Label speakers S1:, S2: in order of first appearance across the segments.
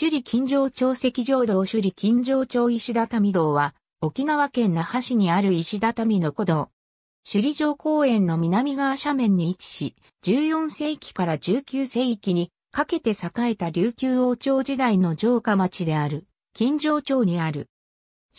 S1: 首里金城町石城道首里金城町石畳道は、沖縄県那覇市にある石畳の古道。首里城公園の南側斜面に位置し、14世紀から19世紀にかけて栄えた琉球王朝時代の城下町である、金城町にある。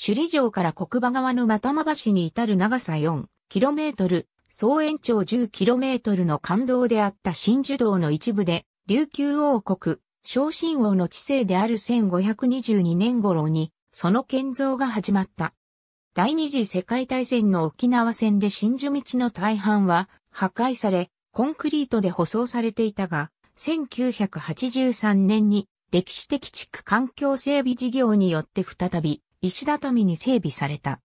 S1: 首里城から国場側のまたま橋に至る長さ 4km、総延長 10km の間道であった真珠道の一部で、琉球王国、昇進王の治世である1522年頃に、その建造が始まった。第二次世界大戦の沖縄戦で真珠道の大半は破壊され、コンクリートで舗装されていたが、1983年に歴史的地区環境整備事業によって再び石畳に整備された。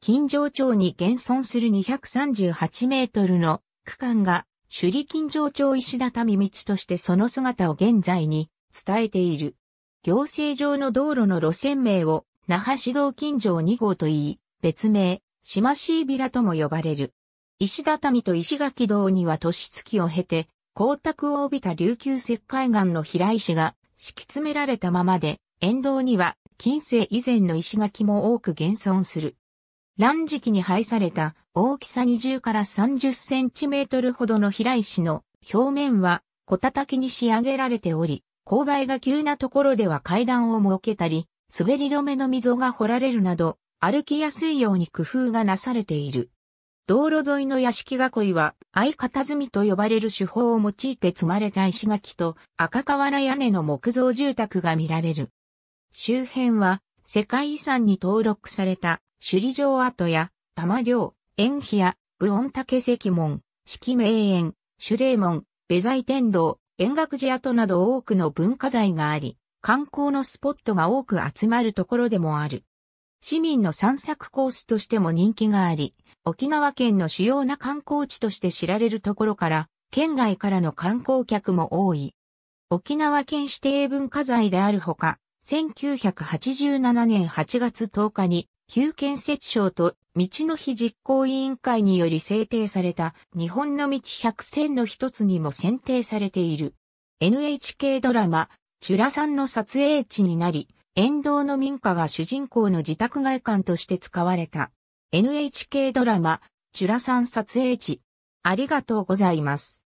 S1: 金城町に現存する238メートルの区間が首里金城町石畳道としてその姿を現在に伝えている。行政上の道路の路線名を、那覇市道近城2号と言い、別名、島シービラとも呼ばれる。石畳と石垣道には年月を経て、光沢を帯びた琉球石灰岩の平石が敷き詰められたままで、沿道には近世以前の石垣も多く現存する。乱時期に配された大きさ20から30センチメートルほどの平石の表面は小叩きに仕上げられており、勾配が急なところでは階段を設けたり、滑り止めの溝が掘られるなど、歩きやすいように工夫がなされている。道路沿いの屋敷囲いは、相方積みと呼ばれる手法を用いて積まれた石垣と赤瓦屋根の木造住宅が見られる。周辺は、世界遺産に登録された首里城跡や玉陵、縁碑や武音竹石門、式名園、守礼門、部材天堂、円覚寺跡など多くの文化財があり、観光のスポットが多く集まるところでもある。市民の散策コースとしても人気があり、沖縄県の主要な観光地として知られるところから、県外からの観光客も多い。沖縄県指定文化財であるほか、1987年8月10日に旧建設省と道の日実行委員会により制定された日本の道百選の一つにも選定されている。NHK ドラマ、チュラさんの撮影地になり、沿道の民家が主人公の自宅外観として使われた。NHK ドラマ、チュラさん撮影地。ありがとうございます。